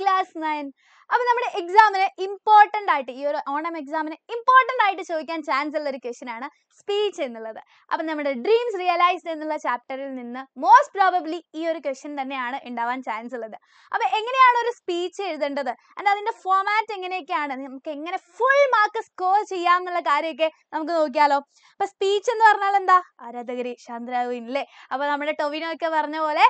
Class nine അപ്പൊ നമ്മുടെ എക്സാമിന് ഇമ്പോർട്ടന്റ് ആയിട്ട് ഈ ഒരു ഓണം എക്സാമിന് ഇമ്പോർട്ടന്റ് ആയിട്ട് ചോദിക്കാൻ ചാൻസ് ഉള്ള ഒരു ക്വസ്റ്റ്യൻ ആണ് സ്പീച്ച് എന്നുള്ളത് അപ്പൊ നമ്മുടെ ഡ്രീംസ് റിയലൈസ്ഡ് എന്നുള്ള ചാപ്റ്ററിൽ നിന്ന് മോസ്റ്റ് പ്രോബബ്ലി ഈ ഒരു ക്വസ്റ്റ്യൻ തന്നെയാണ് ഉണ്ടാവാൻ ചാൻസ് ഉള്ളത് അപ്പൊ എങ്ങനെയാണ് ഒരു സ്പീച്ച് എഴുതേണ്ടത് ആൻഡ് അതിന്റെ ഫോമാറ്റ് എങ്ങനെയൊക്കെയാണ് നമുക്ക് എങ്ങനെ ഫുൾ മാർക്ക് സ്കോർ ചെയ്യാം എന്നുള്ള കാര്യമൊക്കെ നമുക്ക് നോക്കിയാലോ അപ്പൊ സ്പീച്ച് എന്ന് പറഞ്ഞാൽ എന്താ ആരാധകരി ശാന്തരാകുവിൻ അല്ലേ അപ്പൊ നമ്മുടെ ടൊവിനോ ഒക്കെ പറഞ്ഞ പോലെ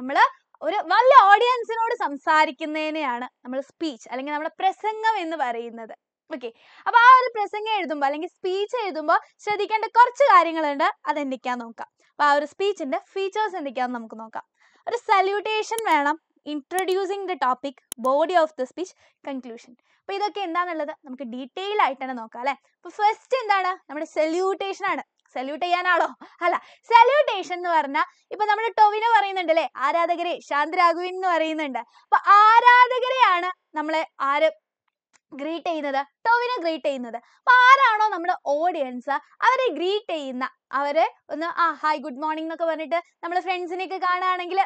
നമ്മൾ ഒരു നല്ല ഓഡിയൻസിനോട് സംസാരിക്കുന്നതിനെയാണ് നമ്മൾ സ്പീച്ച് അല്ലെങ്കിൽ നമ്മുടെ പ്രസംഗം എന്ന് പറയുന്നത് ഓക്കെ അപ്പൊ ആ ഒരു പ്രസംഗം എഴുതുമ്പോ അല്ലെങ്കിൽ സ്പീച്ച് എഴുതുമ്പോ ശ്രദ്ധിക്കേണ്ട കുറച്ച് കാര്യങ്ങളുണ്ട് അത് എന്തൊക്കെയാന്ന് നോക്കാം അപ്പൊ ആ ഒരു സ്പീച്ചിന്റെ ഫീച്ചേഴ്സ് എന്തൊക്കെയാന്ന് നമുക്ക് നോക്കാം ഒരു സല്യൂട്ടേഷൻ വേണം introducing the topic body of the speech conclusion അപ്പോൾ ഇതൊക്കെ എന്താണെന്നുള്ളത് നമുക്ക് ഡീറ്റെയിൽ ആയിട്ട് തന്നെ നോക്കാം അല്ലെ അപ്പോൾ ഫസ്റ്റ് എന്താണ് നമ്മുടെ സല്യൂട്ടേഷൻ ആണ് സല്യൂട്ട് ചെയ്യാനാണോ അല്ല സല്യൂട്ടേഷൻ എന്ന് പറഞ്ഞാൽ ഇപ്പൊ നമ്മൾ ടൊവിനെ പറയുന്നുണ്ട് അല്ലെ ആരാധകരെ ശാന്തരാഘുവിൻ എന്ന് പറയുന്നുണ്ട് അപ്പൊ ആരാധകരെയാണ് നമ്മളെ ആര് ഗ്രീറ്റ് ചെയ്യുന്നത് ടൊവിനെ ഗ്രീറ്റ് ചെയ്യുന്നത് അപ്പൊ ആരാണോ നമ്മുടെ ഓഡിയൻസ് അവരെ ഗ്രീറ്റ് ചെയ്യുന്ന അവരെ ഒന്ന് ആ ഹായ് ഗുഡ് മോർണിംഗ് എന്നൊക്കെ പറഞ്ഞിട്ട് നമ്മൾ ഫ്രണ്ട്സിനെയൊക്കെ കാണുകയാണെങ്കിൽ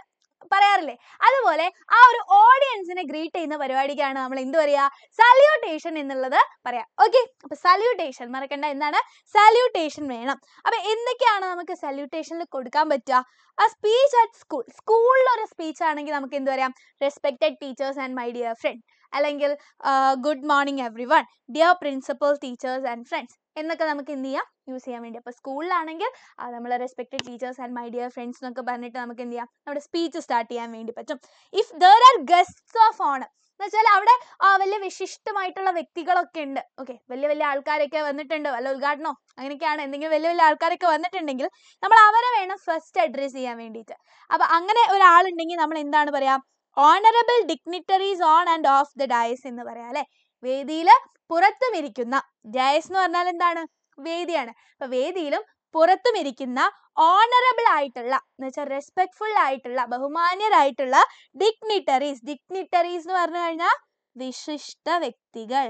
പറയാറില്ലേ അതുപോലെ ആ ഒരു audience നെ greet ചെയ്യുന്ന പരിപാടിക്കാണ് നമ്മൾ എന്ത് പറയാ salutation എന്നുള്ളത് പറയാ. okay അപ്പോൾ salutation മറക്കണ്ട എന്താണ് salutation വേണം. അപ്പോൾ എന്തൊക്കെയാണ് നമുക്ക് salutation ൽ കൊടുക്കാൻ പറ്റുക? a speech at school school ൽ ഒരു speech ആണെങ്കിൽ നമുക്ക് എന്ത് പറയാം respected teachers and my dear friends അല്ലെങ്കിൽ good morning everyone, dear principal, teachers and friends എന്നൊക്കെ നമുക്ക് എന്ത് ചെയ്യാം യൂസ് ചെയ്യാൻ വേണ്ടി അപ്പോൾ സ്കൂളിലാണെങ്കിൽ നമ്മളെ respected teachers and my dear friends എന്നൊക്കെ പറഞ്ഞിട്ട് നമുക്ക് എന്ത് ചെയ്യാം നമ്മുടെ സ്പീച്ച് സ്റ്റാർട്ട് ചെയ്യാൻ വേണ്ടി പറ്റും if there are guests of honour എന്ന് വെച്ചാൽ അവിടെ വലിയ വിശിഷ്ടമായിട്ടുള്ള വ്യക്തികളൊക്കെ ഉണ്ട് ഓക്കെ വലിയ വലിയ ആൾക്കാരൊക്കെ വന്നിട്ടുണ്ട് വല്ല ഉദ്ഘാടനോ അങ്ങനെയൊക്കെയാണ് എന്തെങ്കിലും വലിയ വലിയ ആൾക്കാരൊക്കെ വന്നിട്ടുണ്ടെങ്കിൽ നമ്മൾ അവരെ വേണം ഫസ്റ്റ് അഡ്രസ്സ് ചെയ്യാൻ വേണ്ടിയിട്ട് അപ്പോൾ അങ്ങനെ ഒരാളുണ്ടെങ്കിൽ നമ്മൾ എന്താണ് പറയാ honourable dignitaries on and off the dais എന്ന് പറയാം അല്ലേ വേദിയിൽ പുറത്തും ഇരിക്കുന്ന ജയസ് എന്ന് പറഞ്ഞാൽ എന്താണ് വേദിയാണ് അപ്പൊ വേദിയിലും പുറത്തും ഇരിക്കുന്ന ഓണറബിൾ ആയിട്ടുള്ള എന്ന് വെച്ചാൽ റെസ്പെക്ട്ഫുൾ ആയിട്ടുള്ള ബഹുമാന്യരായിട്ടുള്ള ഡിഗ്നിറ്ററീസ് ഡിഗ്നിറ്ററീസ് എന്ന് പറഞ്ഞു കഴിഞ്ഞാൽ വിശിഷ്ട വ്യക്തികൾ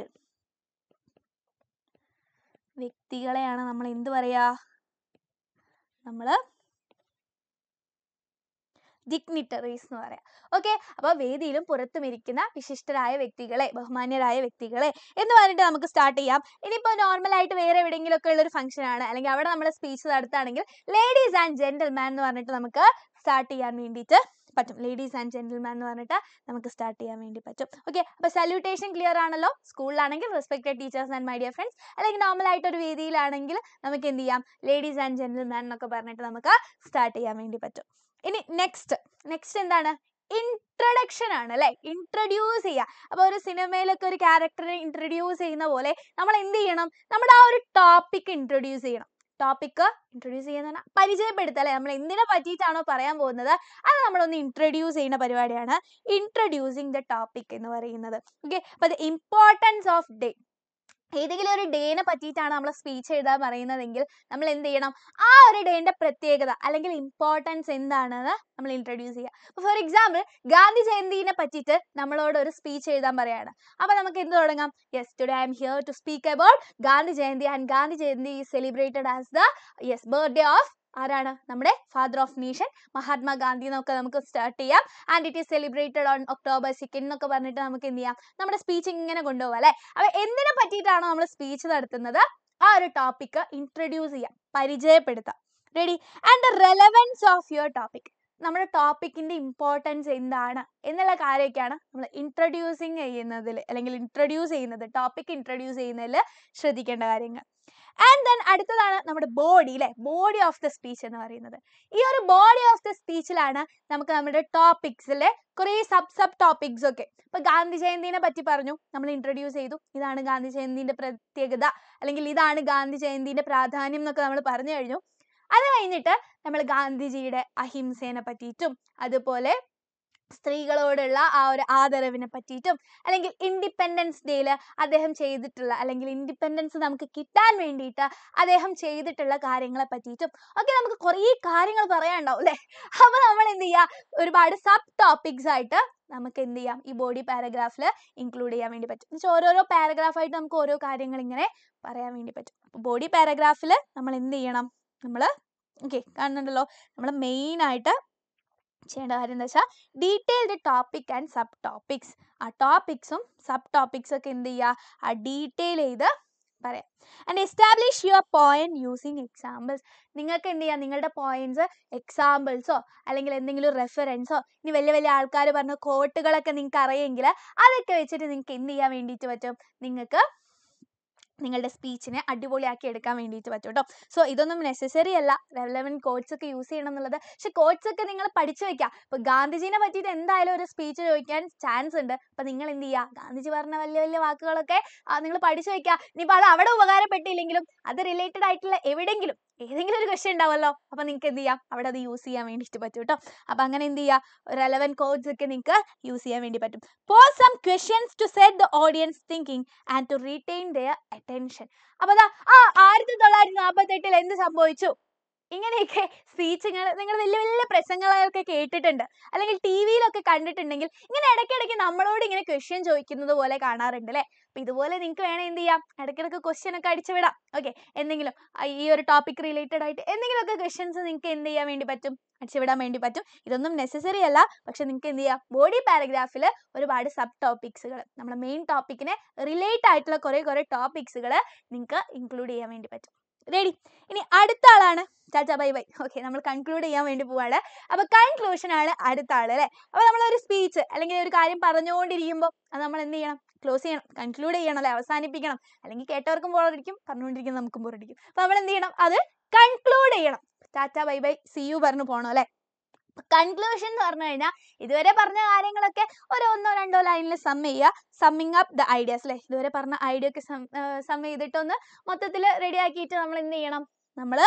വ്യക്തികളെയാണ് നമ്മൾ എന്ത് പറയാ നമ്മൾ ഡിഗ്നിറ്ററീസ് എന്ന് പറയാ ഓക്കെ അപ്പോൾ വേദിയിലും പുറത്തും ഇരിക്കുന്ന വിശിഷ്ടരായ വ്യക്തികളെ ബഹുമാന്യരായ വ്യക്തികളെ എന്ന് പറഞ്ഞിട്ട് നമുക്ക് സ്റ്റാർട്ട് ചെയ്യാം ഇനിയിപ്പോൾ നോർമൽ ആയിട്ട് വേറെ എവിടെയെങ്കിലും ഒക്കെ ഉള്ള ഒരു ആണ് അല്ലെങ്കിൽ അവിടെ നമ്മൾ സ്പീച്ച് നടത്തുകയാണെങ്കിൽ ladies ആൻഡ് gentlemen എന്ന് പറഞ്ഞിട്ട് നമുക്ക് സ്റ്റാർട്ട് ചെയ്യാൻ വേണ്ടിയിട്ട് പറ്റും ലേഡീസ് ആൻഡ് ജെന്റിൽമാൻ എന്ന് പറഞ്ഞിട്ട് നമുക്ക് സ്റ്റാർട്ട് ചെയ്യാൻ വേണ്ടി പറ്റും ഓക്കെ അപ്പോൾ സല്യൂട്ടേഷൻ ക്ലിയർ ആണല്ലോ സ്കൂളിലാണെങ്കിൽ respected teachers and my dear friends അല്ലെങ്കിൽ നോർമൽ ആയിട്ട് ഒരു രീതിയിലാണെങ്കിൽ നമുക്ക് എന്ത് ചെയ്യാം ലേഡീസ് ആൻഡ് ജെന്റിൽമാൻ എന്നൊക്കെ പറഞ്ഞിട്ട് നമുക്ക് സ്റ്റാർട്ട് ചെയ്യാൻ വേണ്ടി പറ്റും ഇനി നെക്സ്റ്റ് നെക്സ്റ്റ് എന്താണ് ഇൻട്രഡക്ഷൻ ആണ് അല്ലെ ഇൻട്രൊഡ്യൂസ് ചെയ്യുക അപ്പൊ ഒരു സിനിമയിലൊക്കെ ഒരു ക്യാരക്ടറെ ഇൻട്രൊഡ്യൂസ് ചെയ്യുന്ന പോലെ നമ്മൾ എന്ത് ചെയ്യണം നമ്മുടെ ആ ഒരു ടോപ്പിക് ഇൻട്രൊഡ്യൂസ് ചെയ്യണം ടോപ്പിക്ക് ഇൻട്രൊഡ്യൂസ് ചെയ്യുന്ന പരിചയപ്പെടുത്തുക അല്ലെ നമ്മൾ എന്തിനെ പറ്റിയിട്ടാണോ പറയാൻ പോകുന്നത് അത് നമ്മളൊന്ന് ഇൻട്രൊഡ്യൂസ് ചെയ്യുന്ന പരിപാടിയാണ് ഇൻട്രൊഡ്യൂസിങ് ദ ടോപ്പിക് എന്ന് പറയുന്നത് ഓക്കെ അപ്പൊ ദ ഇമ്പോർട്ടൻസ് ഓഫ് ഡേ ഏതെങ്കിലും ഒരു ഡേനെ പറ്റിയിട്ടാണ് നമ്മൾ സ്പീച്ച് എഴുതാൻ പറയുന്നതെങ്കിൽ നമ്മൾ എന്ത് ചെയ്യണം ആ ഒരു ഡേന്റെ പ്രത്യേകത അല്ലെങ്കിൽ ഇമ്പോർട്ടൻസ് എന്താണെന്ന് നമ്മൾ ഇൻട്രൊഡ്യൂസ് ചെയ്യുക അപ്പോൾ ഫോർ എക്സാമ്പിൾ ഗാന്ധി ജയന്തിനെ പറ്റിയിട്ട് നമ്മളോട് ഒരു സ്പീച്ച് എഴുതാൻ പറയാണ് അപ്പോൾ നമുക്ക് എന്ത് തുടങ്ങാം yes today I am here to speak about Gandhi Jayanti and Gandhi Jayanti is celebrated as the yes birthday of ആരാണ് നമ്മുടെ ഫാദർ ഓഫ് നേഷൻ മഹാത്മാഗാന്ധി എന്നൊക്കെ നമുക്ക് സ്റ്റാർട്ട് ചെയ്യാം and it is celebrated on October second എന്നൊക്കെ പറഞ്ഞിട്ട് നമുക്ക് എന്ത് ചെയ്യാം നമ്മുടെ സ്പീച്ച് ഇങ്ങനെ കൊണ്ടുപോകാം അല്ലേ അപ്പോൾ എന്തിനെ പറ്റിയിട്ടാണോ നമ്മൾ സ്പീച്ച് നടത്തുന്നത് ആ ഒരു ടോപ്പിക്ക് ഇൻട്രൊഡ്യൂസ് ചെയ്യാം പരിചയപ്പെടുത്താം ready and the relevance of your topic നമ്മുടെ ടോപ്പിക്കിന്റെ ഇമ്പോർട്ടൻസ് എന്താണ് എന്നുള്ള കാര്യമൊക്കെയാണ് നമ്മൾ ഇൻട്രൊഡ്യൂസിങ് ചെയ്യുന്നതിൽ അല്ലെങ്കിൽ ഇൻട്രൊഡ്യൂസ് ചെയ്യുന്നത് ടോപ്പിക് ഇൻട്രൊഡ്യൂസ് ചെയ്യുന്നതിൽ ശ്രദ്ധിക്കേണ്ട കാര്യങ്ങൾ ആൻഡ് ദെൻ അടുത്തതാണ് നമ്മുടെ ബോഡി അല്ലേ ബോഡി ഓഫ് ദ സ്പീച്ച് എന്ന് പറയുന്നത് ഈ ഒരു ബോഡി ഓഫ് ദ സ്പീച്ചിലാണ് നമുക്ക് നമ്മുടെ ടോപ്പിക്സിലെ കുറേ സബ് സബ് ടോപ്പിക്സ് ഒക്കെ ഇപ്പൊ ഗാന്ധി ജയന്തിനെ പറ്റി പറഞ്ഞു നമ്മൾ ഇൻട്രൊഡ്യൂസ് ചെയ്തു ഇതാണ് ഗാന്ധി ജയന്തിന്റെ പ്രത്യേകത അല്ലെങ്കിൽ ഇതാണ് ഗാന്ധി ജയന്തിന്റെ പ്രാധാന്യം എന്നൊക്കെ നമ്മൾ പറഞ്ഞു കഴിഞ്ഞു അത് കഴിഞ്ഞിട്ട് നമ്മൾ ഗാന്ധിജിയുടെ അഹിംസേനെ പറ്റിയിട്ടും അതുപോലെ സ്ത്രീകളോടുള്ള ആ ഒരു ആദരവിനെ പറ്റിയിട്ടും അല്ലെങ്കിൽ ഇൻഡിപെൻഡൻസ് ഡേയിൽ അദ്ദേഹം ചെയ്തിട്ടുള്ള അല്ലെങ്കിൽ ഇൻഡിപെൻഡൻസ് നമുക്ക് കിട്ടാൻ വേണ്ടിയിട്ട് അദ്ദേഹം ചെയ്തിട്ടുള്ള കാര്യങ്ങളെ പറ്റിയിട്ടും ഒക്കെ നമുക്ക് കുറേ കാര്യങ്ങൾ പറയാനുണ്ടാവും അല്ലേ അപ്പോൾ നമ്മൾ എന്ത് ചെയ്യുക ഒരുപാട് സബ് ടോപ്പിക്സ് ആയിട്ട് നമുക്ക് എന്ത് ചെയ്യാം ഈ ബോഡി പാരഗ്രാഫിൽ ഇൻക്ലൂഡ് ചെയ്യാൻ വേണ്ടി പറ്റും എന്നുവെച്ചാൽ ഓരോരോ പാരഗ്രാഫായിട്ട് നമുക്ക് ഓരോ കാര്യങ്ങൾ ഇങ്ങനെ പറയാൻ വേണ്ടി പറ്റും അപ്പോൾ ബോഡി പാരഗ്രാഫിൽ നമ്മൾ എന്ത് ചെയ്യണം നമ്മൾ ഓക്കെ കാണുന്നുണ്ടല്ലോ നമ്മൾ മെയിനായിട്ട് ചെയ്യേണ്ട കാര്യം എന്താ വെച്ചാൽ detailed topic and sub topics ആ ടോപ്പിക്സും സബ് ടോപ്പിക്സും ഒക്കെ എന്ത് ചെയ്യുക ആ ഡീറ്റെയിൽ ചെയ്ത് പറയാം and establish your point using examples നിങ്ങൾക്ക് എന്ത് ചെയ്യാം നിങ്ങളുടെ പോയിന്റ്സ് എക്സാമ്പിൾസോ അല്ലെങ്കിൽ എന്തെങ്കിലും റെഫറൻസോ ഇനി വലിയ വലിയ ആൾക്കാർ പറഞ്ഞ കോട്ടുകളൊക്കെ നിങ്ങൾക്ക് അറിയെങ്കിൽ അതൊക്കെ വെച്ചിട്ട് നിങ്ങൾക്ക് എന്ത് ചെയ്യാൻ വേണ്ടിയിട്ട് പറ്റും നിങ്ങൾക്ക് നിങ്ങളുടെ സ്പീച്ചിനെ അടിപൊളിയാക്കി എടുക്കാൻ വേണ്ടിയിട്ട് പറ്റും കേട്ടോ സോ ഇതൊന്നും നെസസറി അല്ല റെലവൻറ്റ് കോഡ്സ് ഒക്കെ യൂസ് ചെയ്യണം എന്നുള്ളത് പക്ഷെ കോഡ്സ് ഒക്കെ നിങ്ങൾ പഠിച്ചു വെക്കുക ഇപ്പോൾ ഗാന്ധിജീനെ പറ്റിയിട്ട് എന്തായാലും ഒരു സ്പീച്ച് ചോദിക്കാൻ ചാൻസ് ഉണ്ട് അപ്പോൾ നിങ്ങൾ എന്ത് ചെയ്യുക ഗാന്ധിജി പറഞ്ഞ വലിയ വലിയ വാക്കുകളൊക്കെ നിങ്ങൾ പഠിച്ചു വെക്കുക ഇനിയിപ്പോൾ അത് അവിടെ ഉപകാരപ്പെട്ടില്ലെങ്കിലും അത് റിലേറ്റഡ് ആയിട്ടുള്ള എവിടെയെങ്കിലും ഏതെങ്കിലും ഒരു ക്വസ്റ്റ്യൻ ഉണ്ടാവുമല്ലോ അപ്പൊ നിങ്ങൾക്ക് എന്ത് ചെയ്യാം അവിടെ അത് യൂസ് ചെയ്യാൻ വേണ്ടിയിട്ട് പറ്റും കേട്ടോ അപ്പൊ അങ്ങനെ എന്ത് ചെയ്യുക റെലവൻറ്റ് കോഡ്സ് ഒക്കെ നിങ്ങൾക്ക് യൂസ് ചെയ്യാൻ വേണ്ടി പറ്റും for some questions to set the audience thinking and to retain their attention അപ്പൊ അതാ ആ ആയിരത്തി തൊള്ളായിരത്തി നാൽപ്പത്തെട്ടിൽ എന്ത് സംഭവിച്ചു ഇങ്ങനെയൊക്കെ സ്പീച്ചുകൾ നിങ്ങൾ വലിയ വലിയ പ്രസംഗങ്ങളൊക്കെ കേട്ടിട്ടുണ്ട് അല്ലെങ്കിൽ ടി വിയിലൊക്കെ കണ്ടിട്ടുണ്ടെങ്കിൽ ഇങ്ങനെ ഇടയ്ക്കിടയ്ക്ക് നമ്മളോട് ഇങ്ങനെ ക്വസ്റ്റ്യൻ ചോദിക്കുന്നത് പോലെ കാണാറുണ്ട് അല്ലേ അപ്പം ഇതുപോലെ നിങ്ങൾക്ക് വേണേൽ എന്ത് ചെയ്യാം ഇടയ്ക്കിടയ്ക്ക് ക്വസ്റ്റ്യൻ ഒക്കെ അടിച്ചു വിടാം ഓക്കെ എന്തെങ്കിലും ഈ ഒരു ടോപ്പിക് റിലേറ്റഡ് ആയിട്ട് ഒക്കെ ക്വസ്റ്റ്യൻസ് നിങ്ങൾക്ക് എന്ത് ചെയ്യാൻ വേണ്ടി പറ്റും അടിച്ചുവിടാൻ വേണ്ടി പറ്റും ഇതൊന്നും നെസസറി അല്ല പക്ഷെ നിങ്ങൾക്ക് എന്ത് ചെയ്യാം ബോഡി പാരഗ്രാഫിൽ ഒരുപാട് സബ് ടോപ്പിക്സുകൾ നമ്മുടെ മെയിൻ ടോപ്പിക്കിനെ റിലേറ്റ് ആയിട്ടുള്ള കുറേ കുറേ ടോപ്പിക്സുകൾ നിങ്ങൾക്ക് ഇൻക്ലൂഡ് ചെയ്യാൻ വേണ്ടി പറ്റും റെഡി ഇനി അടുത്ത ആളാണ് ടാറ്റ ബൈ ബൈ ഓക്കെ നമ്മൾ കൺക്ലൂഡ് ചെയ്യാൻ വേണ്ടി പോവാണ് അപ്പോൾ കൺക്ലൂഷൻ ആണ് അടുത്ത ആള് അല്ലേ അപ്പോൾ നമ്മൾ ഒരു സ്പീച്ച് അല്ലെങ്കിൽ ഒരു കാര്യം പറഞ്ഞുകൊണ്ടിരിക്കുമ്പോൾ അത് നമ്മൾ എന്ത് ചെയ്യണം ക്ലോസ് ചെയ്യണം കൺക്ലൂഡ് ചെയ്യണം അല്ലെ അവസാനിപ്പിക്കണം അല്ലെങ്കിൽ കേട്ടവർക്കും ബോറടിക്കും പറഞ്ഞുകൊണ്ടിരിക്കുന്ന നമുക്കും ബോറടിക്കും അപ്പോൾ നമ്മൾ എന്ത് ചെയ്യണം അത് കൺക്ലൂഡ് ചെയ്യണം tata bye bye see you പറഞ്ഞു പോകണം അല്ലേ കൺക്ലൂഷൻ എന്ന് പറഞ്ഞു കഴിഞ്ഞാൽ ഇതുവരെ പറഞ്ഞ കാര്യങ്ങളൊക്കെ ഒരു ഒന്നോ രണ്ടോ ലൈനിൽ സമ്മ് ചെയ്യുക സമ്മിങ് അപ്പ് ദ ഐഡിയാസ് അല്ലേ ഇതുവരെ പറഞ്ഞ ഐഡിയ ഒക്കെ സം ചെയ്തിട്ടൊന്ന് മൊത്തത്തിൽ റെഡിയാക്കിയിട്ട് നമ്മൾ എന്ത് ചെയ്യണം നമ്മൾ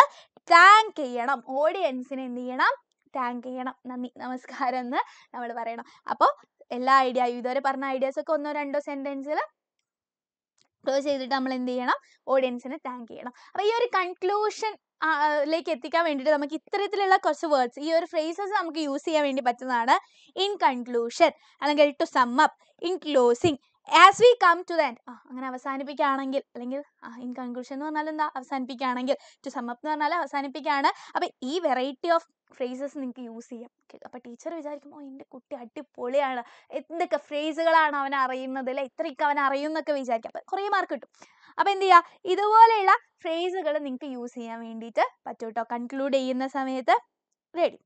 ടാങ്ക് ചെയ്യണം ഓഡിയൻസിനെ എന്ത് ചെയ്യണം ടാങ്ക് ചെയ്യണം നന്ദി നമസ്കാരം എന്ന് നമ്മൾ പറയണം അപ്പോൾ എല്ലാ ഐഡിയ ഇതുവരെ പറഞ്ഞ ഐഡിയാസ് ഒക്കെ ഒന്നോ രണ്ടോ സെൻറ്റൻസിൽ ക്ലോസ് ചെയ്തിട്ട് നമ്മൾ എന്ത് ചെയ്യണം ഓഡിയൻസിനെ താങ്ക് ചെയ്യണം അപ്പോൾ ഈ ഒരു കൺക്ലൂഷൻ ലേക്ക് എത്തിക്കാൻ വേണ്ടിയിട്ട് നമുക്ക് ഇത്തരത്തിലുള്ള കുറച്ച് വേർഡ്സ് ഈ ഒരു ഫ്രേസസ് നമുക്ക് യൂസ് ചെയ്യാൻ വേണ്ടി പറ്റുന്നതാണ് ഇൻ കൺക്ലൂഷൻ അല്ലെങ്കിൽ to sum up in closing as we come to the end അങ്ങനെ അവസാനിപ്പിക്കുകയാണെങ്കിൽ അല്ലെങ്കിൽ ഇൻ കൺക്ലൂഷൻ എന്ന് പറഞ്ഞാൽ എന്താ അവസാനിപ്പിക്കുകയാണെങ്കിൽ ടു സമ്മപ്പ് എന്ന് പറഞ്ഞാൽ അവസാനിപ്പിക്കുകയാണ് അപ്പോൾ ഈ വെറൈറ്റി ഓഫ് ഫ്രേസസ് നിങ്ങൾക്ക് യൂസ് ചെയ്യാം അപ്പോൾ ടീച്ചർ വിചാരിക്കുമ്പോൾ എൻ്റെ കുട്ടി അടിപൊളിയാണ് എന്തൊക്കെ ഫ്രേസുകളാണ് അവൻ അറിയുന്നത് അല്ലെ ഇത്രയ്ക്ക് അവൻ അറിയുമെന്നൊക്കെ വിചാരിക്കാം അപ്പോൾ കുറേ മാർക്ക് കിട്ടും അപ്പോൾ എന്ത് ചെയ്യുക ഇതുപോലെയുള്ള ഫ്രേസുകൾ നിങ്ങൾക്ക് യൂസ് ചെയ്യാൻ വേണ്ടിയിട്ട് പറ്റും കേട്ടോ കൺക്ലൂഡ് ചെയ്യുന്ന സമയത്ത് റെഡി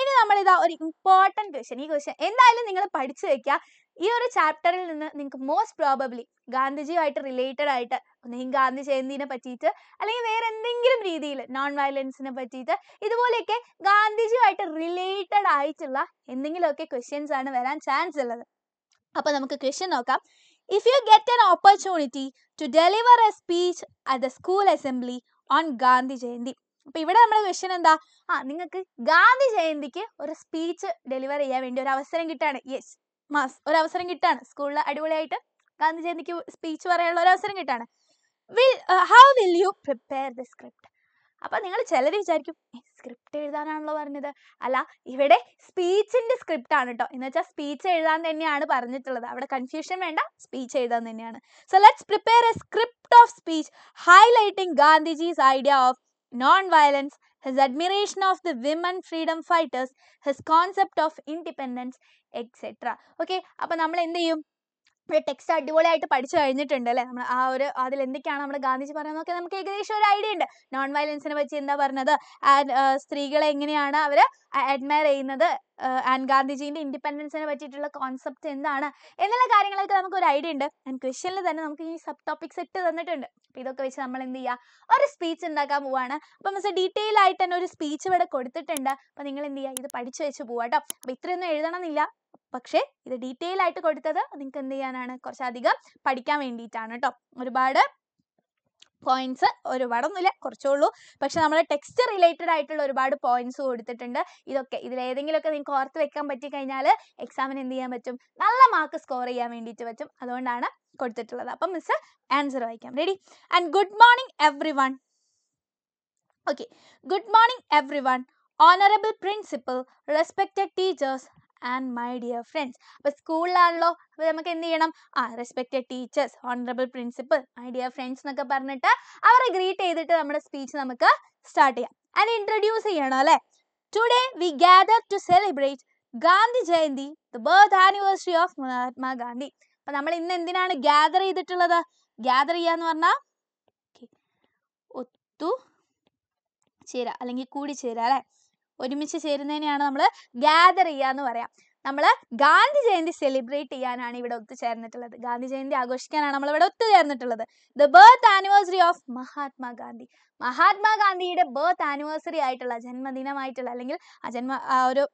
ഇനി നമ്മൾ ഇതാ ഒരു ഇമ്പോർട്ടൻറ്റ് ക്വസ്റ്റ്യൻ ഈ ക്വസ്റ്റ്യൻ എന്തായാലും നിങ്ങൾ പഠിച്ചു വെക്കുക ഈ ഒരു ചാപ്റ്ററിൽ നിന്ന് നിങ്ങൾക്ക് മോസ്റ്റ് പ്രോബബ്ലി ഗാന്ധിജിയുമായിട്ട് റിലേറ്റഡ് ആയിട്ട് ഒന്നെങ്കിൽ ഗാന്ധി ജയന്തിനെ പറ്റിയിട്ട് അല്ലെങ്കിൽ വേറെ എന്തെങ്കിലും രീതിയിൽ നോൺ വയലൻസിനെ പറ്റിയിട്ട് ഇതുപോലെയൊക്കെ ഗാന്ധിജിയുമായിട്ട് റിലേറ്റഡ് ആയിട്ടുള്ള എന്തെങ്കിലുമൊക്കെ ക്വസ്റ്റ്യൻസ് ആണ് വരാൻ ചാൻസ് ഉള്ളത് അപ്പോൾ നമുക്ക് ക്വസ്റ്റ്യൻ നോക്കാം if you get an opportunity to deliver a speech at the school assembly on Gandhi Jayanti അപ്പോൾ ഇവിടെ നമ്മുടെ ക്വസ്റ്റ്യൻ എന്താ ആ നിങ്ങൾക്ക് ഗാന്ധി ജയന്തിക്ക് ഒരു സ്പീച്ച് ഡെലിവർ ചെയ്യാൻ വേണ്ടി ഒരു അവസരം കിട്ടാണ് യെസ് മാസ് ഒരു അവസരം കിട്ടാണ് സ്കൂളിൽ അടിപൊളിയായിട്ട് ഗാന്ധി ജയന്തിക്ക് സ്പീച്ച് പറയാനുള്ള ഒരു അവസരം കിട്ടാണ് will how will you prepare the script അപ്പൊ നിങ്ങൾ ചിലർ വിചാരിക്കും സ്ക്രിപ്റ്റ് എഴുതാനാണല്ലോ പറഞ്ഞത് അല്ല ഇവിടെ സ്പീച്ചിന്റെ സ്ക്രിപ്റ്റ് ആണ് കേട്ടോ എന്ന് വെച്ചാൽ സ്പീച്ച് എഴുതാൻ തന്നെയാണ് പറഞ്ഞിട്ടുള്ളത് അവിടെ കൺഫ്യൂഷൻ വേണ്ട സ്പീച്ച് എഴുതാൻ തന്നെയാണ് so let's prepare a script of speech highlighting Gandhiji's idea of non violence his admiration of the women freedom fighters his concept of independence etcetera okay അപ്പം നമ്മൾ എന്ത് ചെയ്യും ടെക്സ്റ്റ് അടിപൊളിയായിട്ട് പഠിച്ചു കഴിഞ്ഞിട്ടുണ്ട് അല്ലേ നമ്മൾ ആ ഒരു അതിൽ എന്തൊക്കെയാണ് നമ്മൾ ഗാന്ധിജി പറയുന്നതൊക്കെ നമുക്ക് ഏകദേശം ഒരു ഐഡിയ ഉണ്ട് നോൺ വയലൻസിനെ പറ്റി എന്താ പറഞ്ഞത് സ്ത്രീകളെ എങ്ങനെയാണ് അവർ അഡ്മയർ ചെയ്യുന്നത് ആൻഡ് ഗാന്ധിജീൻ്റെ ഇൻഡിപെൻഡൻസിനെ പറ്റിയിട്ടുള്ള കോൺസെപ്റ്റ് എന്താണ് എന്നുള്ള കാര്യങ്ങളൊക്കെ നമുക്ക് ഒരു ഐഡിയ ഉണ്ട് ആൻഡ് ക്വസ്റ്റ്യനിൽ തന്നെ നമുക്ക് ഈ സബ് ടോപ്പിക്സ് ഇട്ട് തന്നിട്ടുണ്ട് അപ്പോൾ ഇതൊക്കെ വെച്ച് നമ്മൾ എന്ത് ചെയ്യുക ഒരു സ്പീച്ച് ഉണ്ടാക്കാൻ പോവാണ് അപ്പോൾ മിസ് ഡീറ്റെയിൽ ആയിട്ട് തന്നെ ഒരു സ്പീച്ച് ഇവിടെ കൊടുത്തിട്ടുണ്ട് അപ്പോൾ നിങ്ങൾ എന്ത് ചെയ്യുക ഇത് പഠിച്ചു വെച്ച് കേട്ടോ അപ്പോൾ ഇത്രയൊന്നും എഴുതണമെന്നില്ല പക്ഷേ ഇത് ഡീറ്റെയിൽ ആയിട്ട് കൊടുത്തത് നിങ്ങൾക്ക് എന്ത് ചെയ്യാനാണ് കുറച്ചധികം പഠിക്കാൻ വേണ്ടിയിട്ടാണ് കേട്ടോ ഒരുപാട് പോയിന്റ്സ് ഒരുപാടൊന്നുമില്ല കുറച്ചേ ഉള്ളൂ പക്ഷെ നമ്മൾ ടെക്സ്റ്റ് റിലേറ്റഡ് ആയിട്ടുള്ള ഒരുപാട് പോയിന്റ്സ് കൊടുത്തിട്ടുണ്ട് ഇതൊക്കെ ഇതിൽ ഏതെങ്കിലുമൊക്കെ നിങ്ങൾക്ക് ഓർത്ത് വെക്കാൻ പറ്റിക്കഴിഞ്ഞാൽ എക്സാമിന് എന്ത് ചെയ്യാൻ പറ്റും നല്ല മാർക്ക് സ്കോർ ചെയ്യാൻ വേണ്ടിയിട്ട് പറ്റും അതുകൊണ്ടാണ് കൊടുത്തിട്ടുള്ളത് അപ്പം മിസ് ആൻസർ വായിക്കാം ready and good morning everyone okay good morning everyone honourable principal respected teachers and my dear friends അപ്പോൾ സ്കൂളിലാണല്ലോ അപ്പോൾ നമുക്ക് എന്ത് ചെയ്യണം ആ respected teachers honourable principal my dear friends എന്നൊക്കെ പറഞ്ഞിട്ട് അവരെ ഗ്രീറ്റ് ചെയ്തിട്ട് നമ്മുടെ സ്പീച്ച് നമുക്ക് സ്റ്റാർട്ട് ചെയ്യാം ആൻഡ് ഇൻട്രൊഡ്യൂസ് ചെയ്യണം അല്ലേ today we gather to celebrate Gandhi Jayanti the birth anniversary of Mahatma Gandhi അപ്പം നമ്മൾ ഇന്ന് എന്തിനാണ് ഗ്യാദർ ചെയ്തിട്ടുള്ളത് ഗ്യാദർ ചെയ്യാന്ന് പറഞ്ഞാൽ ഒത്തു ചേരാ അല്ലെങ്കിൽ കൂടിച്ചേരുക അല്ലേ ഒരുമിച്ച് ചേരുന്നതിനെയാണ് നമ്മൾ ഗ്യാദർ ചെയ്യുക എന്ന് പറയാം നമ്മൾ ഗാന്ധി ജയന്തി സെലിബ്രേറ്റ് ചെയ്യാനാണ് ഇവിടെ ഒത്തുചേർന്നിട്ടുള്ളത് ഗാന്ധി ജയന്തി ആഘോഷിക്കാനാണ് നമ്മൾ ഇവിടെ ഒത്തുചേർന്നിട്ടുള്ളത് the birth anniversary of Mahatma Gandhi മഹാത്മാഗാന്ധിയുടെ ബേർത്ത് ആനിവേഴ്സറി ആയിട്ടുള്ള ജന്മദിനമായിട്ടുള്ള അല്ലെങ്കിൽ ആ ജന്മ ഒരു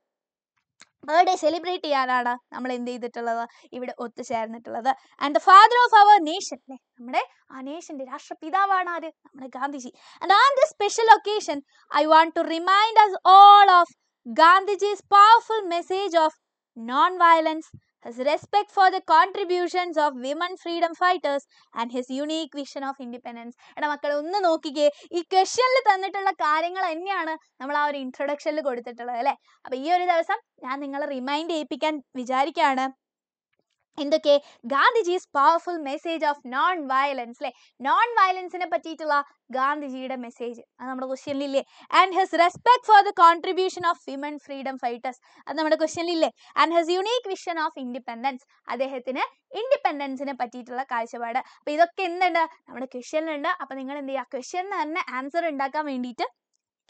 ബർത്ത്ഡേ സെലിബ്രേറ്റ് ചെയ്യാനാണ് നമ്മൾ എന്ത് ചെയ്തിട്ടുള്ളത് ഇവിടെ ഒത്തുചേർന്നിട്ടുള്ളത് and the father of our nation അല്ലേ നമ്മുടെ ആ നേഷന്റെ രാഷ്ട്രപിതാവാണ് ആര് നമ്മുടെ Gandhiji and on the special occasion I want to remind us all of Gandhiji's powerful message of non violence his respect for the contributions of women freedom fighters and his unique vision of independence എടാ മക്കളെ ഒന്ന് നോക്കിക്കേ ഈ ക്വസ്റ്റ്യനിൽ തന്നിട്ടുള്ള കാര്യങ്ങൾ തന്നെയാണ് നമ്മൾ ആ ഒരു ഇൻട്രൊഡക്ഷനിൽ കൊടുത്തിട്ടുള്ളത് അല്ലേ അപ്പോൾ ഈ ഒരു ദിവസം ഞാൻ നിങ്ങളെ റിമൈൻഡ് ചെയ്യിപ്പിക്കാൻ വിചാരിക്കുകയാണ് എന്തൊക്കെ Gandhiji's powerful message of non violence അല്ലെ നോൺ വയലൻസിനെ പറ്റിയിട്ടുള്ള ഗാന്ധിജിയുടെ മെസ്സേജ് അത് നമ്മുടെ ക്വസ്റ്റ്യനിലില്ലേ and his respect for the contribution of women freedom fighters അത് നമ്മുടെ ക്വസ്റ്റ്യനിലില്ലേ and his unique vision of independence അദ്ദേഹത്തിന് ഇൻഡിപെൻഡൻസിനെ പറ്റിയിട്ടുള്ള കാഴ്ചപ്പാട് അപ്പോൾ ഇതൊക്കെ എന്തുണ്ട് നമ്മുടെ ക്വസ്റ്റ്യനിലുണ്ട് അപ്പോൾ നിങ്ങൾ എന്ത് ചെയ്യുക ക്വസ്റ്റ്യൻ തന്നെ ആൻസർ ഉണ്ടാക്കാൻ വേണ്ടിയിട്ട്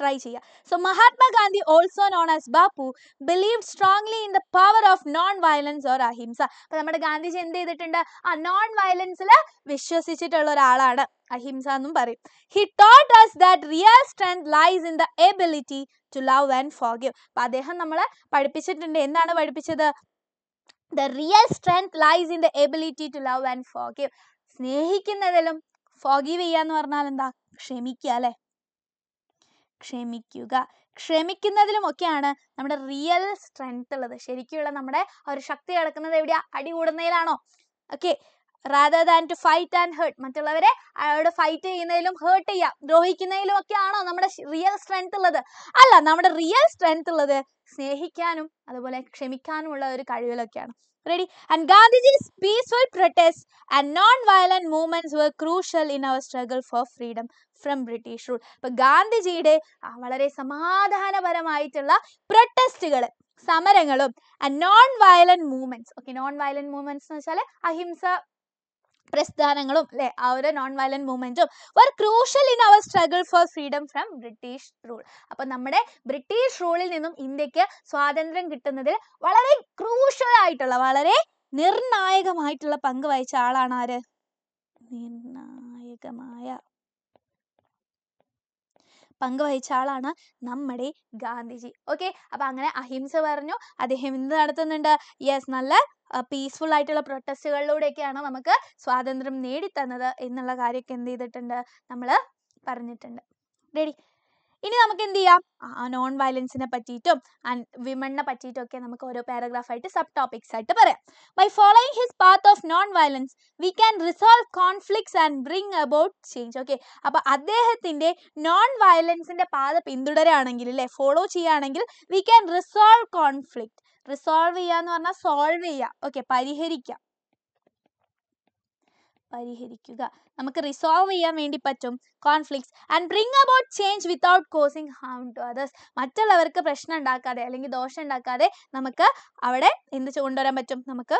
ട്രൈ ചെയ്യുക so Mahatma Gandhi also known as Bapu believe strongly in the power of non violence or അഹിംസ അപ്പോൾ നമ്മുടെ ഗാന്ധിജി എന്ത് ചെയ്തിട്ടുണ്ട് ആ നോൺ വയലൻസിൽ വിശ്വസിച്ചിട്ടുള്ള ഒരാളാണ് അഹിംസ എന്നും പറയും he taught us that real strength lies in the ability to love and forgive അപ്പൊ അദ്ദേഹം നമ്മളെ പഠിപ്പിച്ചിട്ടുണ്ട് എന്താണ് പഠിപ്പിച്ചത് the real strength lies in the ability to love and forgive സ്നേഹിക്കുന്നതിലും ഫോഗീവ് ചെയ്യുക എന്ന് പറഞ്ഞാൽ എന്താ ക്ഷമിക്കുക അല്ലേ ക്ഷമിക്കുക ക്ഷമിക്കുന്നതിലുമൊക്കെയാണ് നമ്മുടെ റിയൽ സ്ട്രെങ്ത് ഉള്ളത് ശരിക്കുള്ള നമ്മുടെ ആ ഒരു ശക്തി കിടക്കുന്നത് എവിടെയാ അടി കൂടുന്നതിലാണോ okay rather than to fight and hurt മറ്റുള്ളവരെ അയാളോട് ഫൈറ്റ് ചെയ്യുന്നതിലും ഹേർട്ട് ചെയ്യുക ദ്രോഹിക്കുന്നതിലും ഒക്കെ ആണോ നമ്മുടെ റിയൽ സ്ട്രെങ്ത് ഉള്ളത് അല്ല നമ്മുടെ റിയൽ സ്ട്രെങ്ത് ഉള്ളത് സ്നേഹിക്കാനും അതുപോലെ ക്ഷമിക്കാനുമുള്ള ഒരു കഴിവിലൊക്കെയാണ് Ready? And Gandhiji's peaceful protests and non-violent movements were crucial in our struggle for freedom from british from British rule അപ്പൊ ഗാന്ധിജിയുടെ വളരെ സമാധാനപരമായിട്ടുള്ള പ്രൊട്ടസ്റ്റുകൾ സമരങ്ങളും non violent movements okay non violent movements എന്ന് വെച്ചാൽ അഹിംസ പ്രസ്ഥാനങ്ങളും അല്ലെ ആ ഒരു നോൺ വയലന്റ് മൂവ്മെന്റും were crucial in our struggle for freedom from British rule അപ്പൊ നമ്മുടെ ബ്രിട്ടീഷ് റൂളിൽ നിന്നും ഇന്ത്യക്ക് സ്വാതന്ത്ര്യം കിട്ടുന്നതിൽ വളരെ ക്രൂഷ്യൽ ആയിട്ടുള്ള വളരെ നിർണായകമായിട്ടുള്ള പങ്ക് വഹിച്ച ആളാണ് ആര് നിർണായകമായ പങ്കുവഹിച്ച ആളാണ് നമ്മുടെ ഗാന്ധിജി ഓക്കെ അപ്പൊ അങ്ങനെ അഹിംസ പറഞ്ഞു അദ്ദേഹം എന്ത് നടത്തുന്നുണ്ട് യെസ് നല്ല പീസ്ഫുൾ ആയിട്ടുള്ള പ്രൊട്ടസ്റ്റുകളിലൂടെയൊക്കെയാണ് നമുക്ക് സ്വാതന്ത്ര്യം നേടിത്തന്നത് എന്നുള്ള കാര്യമൊക്കെ എന്ത് ചെയ്തിട്ടുണ്ട് നമ്മൾ പറഞ്ഞിട്ടുണ്ട് റെഡി ഇനി നമുക്ക് എന്ത് ചെയ്യാം നോൺ വയലൻസിനെ പറ്റിയിട്ടും വിമണിനെ പറ്റിയിട്ടും ഒക്കെ നമുക്ക് ഓരോ പാരഗ്രാഫായിട്ട് സബ് ടോപ്പിക്സ് ആയിട്ട് പറയാം by following his path of non violence we can resolve conflicts and bring about change okay അപ്പോൾ അദ്ദേഹത്തിന്റെ നോൺ വയലൻസിന്റെ പാത പിന്തുടരാണെങ്കിൽ അല്ലേ ഫോളോ ചെയ്യുകയാണെങ്കിൽ we can resolve conflict resolve ചെയ്യുക എന്ന് പറഞ്ഞാൽ സോൾവ് ചെയ്യുക ഓക്കെ പരിഹരിക്കാം പരിഹരിക്കുക നമുക്ക് റിസോൾവ് ചെയ്യാൻ വേണ്ടി പറ്റും conflicts and bring about change without causing harm to others മറ്റുള്ളവർക്ക് പ്രശ്നം ഉണ്ടാക്കാതെ അല്ലെങ്കിൽ ദോഷം ഉണ്ടാക്കാതെ നമുക്ക് അവിടെ എന്ത് കൊണ്ടുവരാൻ പറ്റും നമുക്ക്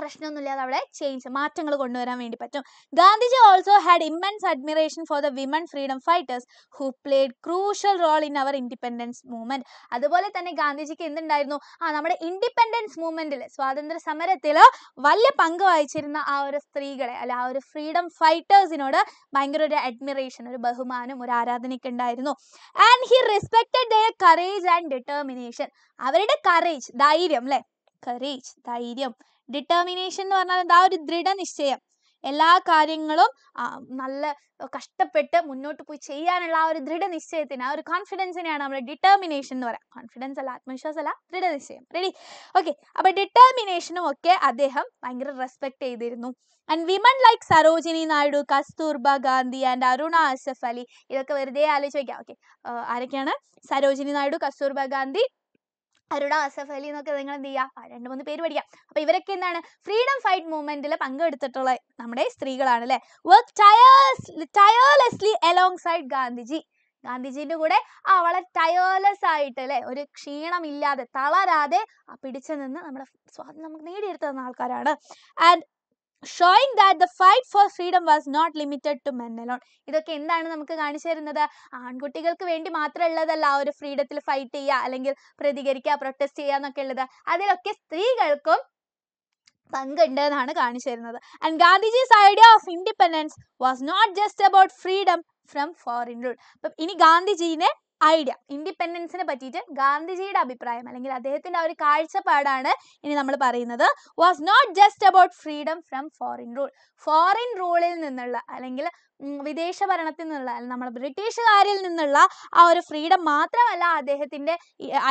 അത് അവിടെ ചേഞ്ച് മാറ്റങ്ങൾ കൊണ്ടുവരാൻ വേണ്ടി പറ്റും Gandhiji also had immense admiration for the women freedom fighters who played crucial role in our independence movement അതുപോലെ തന്നെ ഗാന്ധിജിക്ക് എന്തുണ്ടായിരുന്നു ആ നമ്മുടെ ഇൻഡിപെൻഡൻസ് മൂവ്മെന്റിൽ സ്വാതന്ത്ര്യ സമരത്തിൽ വലിയ പങ്ക് വഹിച്ചിരുന്ന ആ ഒരു സ്ത്രീകളെ അല്ല ആ ഒരു ഫ്രീഡം ഫൈറ്റേഴ്സിനോട് ഭയങ്കര ഒരു അഡ്മിറേഷൻ ഒരു ബഹുമാനം ഒരു ആരാധനയ്ക്ക് ഉണ്ടായിരുന്നു and he respected their courage and determination അവരുടെ കറേജ് ധൈര്യം അല്ലെ കറേജ് ധൈര്യം ഡിറ്റർമിനേഷൻ എന്ന് പറഞ്ഞാൽ ആ ഒരു ദൃഢനിശ്ചയം എല്ലാ കാര്യങ്ങളും നല്ല കഷ്ടപ്പെട്ട് മുന്നോട്ട് പോയി ചെയ്യാനുള്ള ആ ഒരു ദൃഢനിശ്ചയത്തിന് ആ ഒരു കോൺഫിഡൻസിനെയാണ് നമ്മൾ ഡിറ്റർമിനേഷൻ എന്ന് പറയാം കോൺഫിഡൻസ് അല്ല ആത്മവിശ്വാസം അല്ല ദൃഢനിശ്ചയം റെഡി ഓക്കെ അപ്പൊ ഡിറ്റർമിനേഷനും ഒക്കെ അദ്ദേഹം ഭയങ്കര റെസ്പെക്ട് ചെയ്തിരുന്നു and women like Sarojini Naidu Kasturba Gandhi and Aruna Asaf Ali ഇതൊക്കെ വെറുതെ ആലോചിച്ച് വയ്ക്കാം ഓക്കെ ആരൊക്കെയാണ് സരോജിനി നായിഡു കസ്തൂർബ ഗാന്ധി അരുണ അസഫ് അലി എന്നൊക്കെ നിങ്ങൾ എന്ത് ചെയ്യുക രണ്ട് മൂന്ന് പേര് പഠിക്കുക അപ്പോൾ ഇവരൊക്കെ എന്താണ് ഫ്രീഡം ഫൈറ്റ് മൂവ്മെന്റിൽ പങ്കെടുത്തിട്ടുള്ള നമ്മുടെ സ്ത്രീകളാണ് അല്ലേ work tires tirelessly alongside Gandhiji ഗാന്ധിജിന്റെ കൂടെ ആ വളരെ ടയേർലെസ് ആയിട്ട് അല്ലെ ഒരു ക്ഷീണമില്ലാതെ തളരാതെ പിടിച്ചു നിന്ന് നമ്മുടെ സ്വാതന്ത്ര്യം നമുക്ക് നേടിയെടുത്തു തന്ന ആൾക്കാരാണ് and showing that the fight for freedom was not limited to men alone ഇതൊക്കെ എന്താണ് നമുക്ക് കാണിച്ചു തരുന്നത് ആൺകുട്ടികൾക്ക് വേണ്ടി മാത്രമുള്ളതല്ല ആ ഒരു ഫ്രീഡത്തിൽ ഫൈറ്റ് ചെയ്യുക അല്ലെങ്കിൽ പ്രതികരിക്കുക പ്രൊട്ടസ്റ്റ് ചെയ്യുക എന്നൊക്കെ ഉള്ളത് അതിലൊക്കെ സ്ത്രീകൾക്കും പങ്കുണ്ട് എന്നാണ് കാണിച്ചു തരുന്നത് and Gandhiji's idea of independence was not just about freedom from foreign rule ഇനി ഗാന്ധിജീനെ ഐഡിയ ഇൻഡിപെൻഡൻസിനെ പറ്റിയിട്ട് ഗാന്ധിജിയുടെ അഭിപ്രായം അല്ലെങ്കിൽ അദ്ദേഹത്തിൻ്റെ ആ ഒരു കാഴ്ചപ്പാടാണ് ഇനി നമ്മൾ പറയുന്നത് was not just about freedom from foreign rule foreign റൂളിൽ നിന്നുള്ള അല്ലെങ്കിൽ വിദേശ ഭരണത്തിൽ നിന്നുള്ള നമ്മൾ ബ്രിട്ടീഷുകാരിൽ നിന്നുള്ള ആ ഒരു ഫ്രീഡം മാത്രമല്ല അദ്ദേഹത്തിൻ്റെ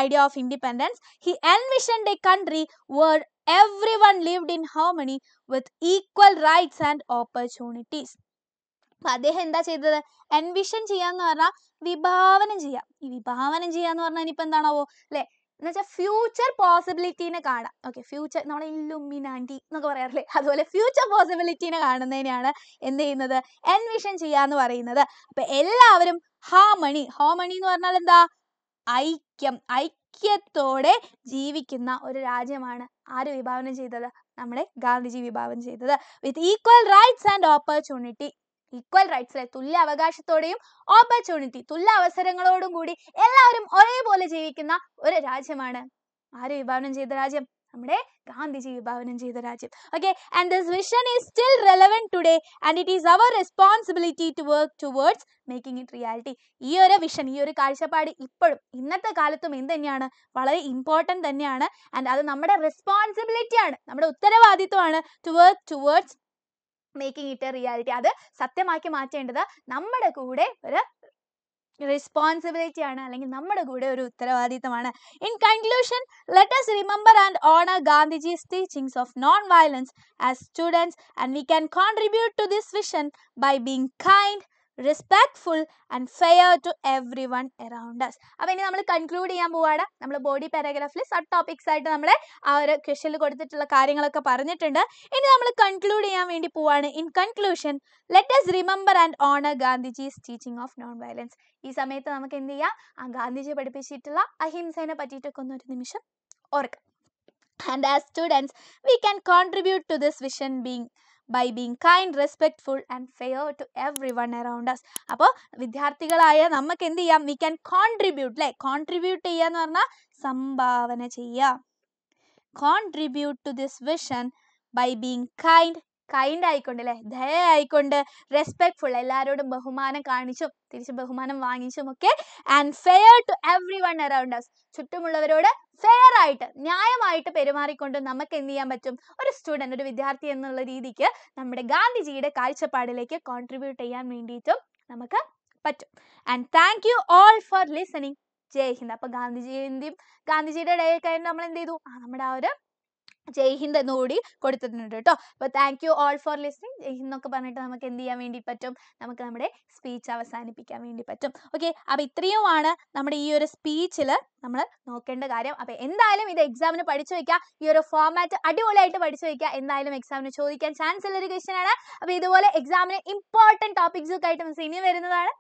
idea of independence he envisioned a country world everyone lived in harmony with equal rights and opportunities അപ്പം അദ്ദേഹം എന്താ ചെയ്തത് എൻവിഷൻ ചെയ്യാന്ന് പറഞ്ഞാൽ വിഭാവനം ചെയ്യാം ഈ വിഭാവനം ചെയ്യാന്ന് പറഞ്ഞാൽ ഇനിയിപ്പോ എന്താണാവോ അല്ലെ എന്ന് വെച്ചാൽ ഫ്യൂച്ചർ പോസിബിലിറ്റീനെ കാണാം ഓക്കെ ഫ്യൂച്ചർ നമ്മളെ ഇല്ലുമിനാൻറ്റി എന്നൊക്കെ പറയാറില്ലേ അതുപോലെ ഫ്യൂച്ചർ പോസിബിലിറ്റീനെ കാണുന്നതിനെയാണ് എന്ത് ചെയ്യുന്നത് എൻവിഷൻ ചെയ്യാന്ന് എന്ന് പറയുന്നത് അപ്പൊ എല്ലാവരും ഹാമണി ഹാമണി എന്ന് പറഞ്ഞാൽ എന്താ ഐക്യം ഐക്യത്തോടെ ജീവിക്കുന്ന ഒരു രാജ്യമാണ് ആര് വിഭാവനം ചെയ്തത് നമ്മുടെ ഗാന്ധിജി വിഭാവനം ചെയ്തത് with equal rights and opportunity equal റൈറ്റ്സിലെ തുല്യ അവകാശത്തോടെയും ഓപ്പർച്യൂണിറ്റി തുല്യ അവസരങ്ങളോടും കൂടി എല്ലാവരും ഒരേപോലെ ജീവിക്കുന്ന ഒരു രാജ്യമാണ് ആര് വിഭാവനം ചെയ്ത രാജ്യം നമ്മുടെ ഗാന്ധിജി വിഭാവനം ചെയ്ത രാജ്യം okay and this vision is still relevant today and it is our responsibility to work towards making it reality ഈ ഒരു വിഷൻ ഈ ഒരു കാഴ്ചപ്പാട് ഇപ്പോഴും ഇന്നത്തെ കാലത്തും എന്ത് തന്നെയാണ് വളരെ ഇമ്പോർട്ടൻ്റ് തന്നെയാണ് ആൻഡ് അത് നമ്മുടെ റെസ്പോൺസിബിലിറ്റിയാണ് നമ്മുടെ ഉത്തരവാദിത്വമാണ് to work towards making it a reality അത് സത്യമാക്കി മാറ്റേണ്ടത് നമ്മുടെ കൂടെ ഒരു റെസ്പോൺസിബിലിറ്റി ആണ് അല്ലെങ്കിൽ നമ്മുടെ കൂടെ ഒരു ഉത്തരവാദിത്തമാണ് in conclusion let us remember and honour Gandhiji's teachings of non violence as students and we can contribute to this vision by being kind respectful and fair to everyone around us അപ്പോൾ ഇനി നമ്മൾ conclude ചെയ്യാൻ പോവാണ് നമ്മൾ body പാരാഗ്രാഫിൽ sub topics ആയിട്ട് നമ്മൾ ആ ഒരു ക്വസ്റ്റിൽ കൊടുത്തിട്ടുള്ള കാര്യങ്ങളൊക്കെ പറഞ്ഞിട്ടുണ്ട് ഇനി നമ്മൾ കൺക്ലൂഡ് ചെയ്യാൻ വേണ്ടി പോവാണ് in conclusion let us remember and honour Gandhiji's teaching of non violence ഈ സമയത്ത് നമുക്ക് എന്ത് ചെയ്യാം ആ ഗാന്ധിജി പഠിപ്പിച്ചിട്ടുള്ള അഹിംസേനെ പറ്റിയിട്ടൊക്കെ ഒന്ന് ഒരു നിമിഷം ഓർക്കാം and as students we can contribute to this vision being by being kind respectful and fair to everyone around us അപ്പോൾ വിദ്യാർത്ഥികളായ നമുക്ക് എന്ത് ചെയ്യാം വി ക്യാൻ കോൺട്രിബ്യൂട്ട് അല്ലേ കോൺട്രിബ്യൂട്ട് ചെയ്യുക എന്ന് പറഞ്ഞാൽ സംഭാവന ചെയ്യുക contribute to this vision by being kind kind ആയിക്കൊണ്ട് അല്ലെ ദയ ആയിക്കൊണ്ട് റെസ്പെക്ട്ഫുൾ എല്ലാവരോടും ബഹുമാനം കാണിച്ചും തിരിച്ച് ബഹുമാനം വാങ്ങിച്ചും ഒക്കെ and fair to everyone around us ചുറ്റുമുള്ളവരോട് ഫെയർ ആയിട്ട് ന്യായമായിട്ട് പെരുമാറിക്കൊണ്ട് നമുക്ക് എന്ത് ചെയ്യാൻ പറ്റും ഒരു സ്റ്റുഡൻറ് ഒരു വിദ്യാർത്ഥി എന്നുള്ള രീതിക്ക് നമ്മുടെ ഗാന്ധിജിയുടെ കാഴ്ചപ്പാടിലേക്ക് കോൺട്രിബ്യൂട്ട് ചെയ്യാൻ വേണ്ടിയിട്ടും നമുക്ക് പറ്റും and thank you all for listening Jai Hind അപ്പൊ ഗാന്ധിജിന്റെയും ഗാന്ധിജിയുടെ ഇടയിൽ കഴിഞ്ഞ് നമ്മൾ എന്ത് ചെയ്തു നമ്മുടെ ആ ഒരു ജയ് ഹിന്ദ് എന്നുകൂടി കൊടുത്തിട്ടുണ്ട് കേട്ടോ അപ്പൊ thank you all for listening Jai Hind എന്നൊക്കെ പറഞ്ഞിട്ട് നമുക്ക് എന്ത് ചെയ്യാൻ വേണ്ടി പറ്റും നമുക്ക് നമ്മുടെ സ്പീച്ച് അവസാനിപ്പിക്കാൻ വേണ്ടി പറ്റും ഓക്കെ അപ്പോൾ ഇത്രയുമാണ് നമ്മുടെ ഈ ഒരു സ്പീച്ചിൽ നമ്മൾ നോക്കേണ്ട കാര്യം അപ്പോൾ എന്തായാലും ഇത് എക്സാമിന് പഠിച്ചു വയ്ക്കുക ഈ ഒരു ഫോർമാറ്റ് അടിപൊളിയായിട്ട് പഠിച്ചു വയ്ക്കുക എന്തായാലും എക്സാമിന് ചോദിക്കാൻ ചാൻസ് ഉള്ള ഒരു ക്വസ്റ്റ്യൻ ആണ് അപ്പോൾ ഇതുപോലെ എക്സാമിന് ഇമ്പോർട്ടൻറ്റ് ടോപ്പിക്സൊക്കെ ആയിട്ട് മിസ് ഇനി വരുന്നതാണ്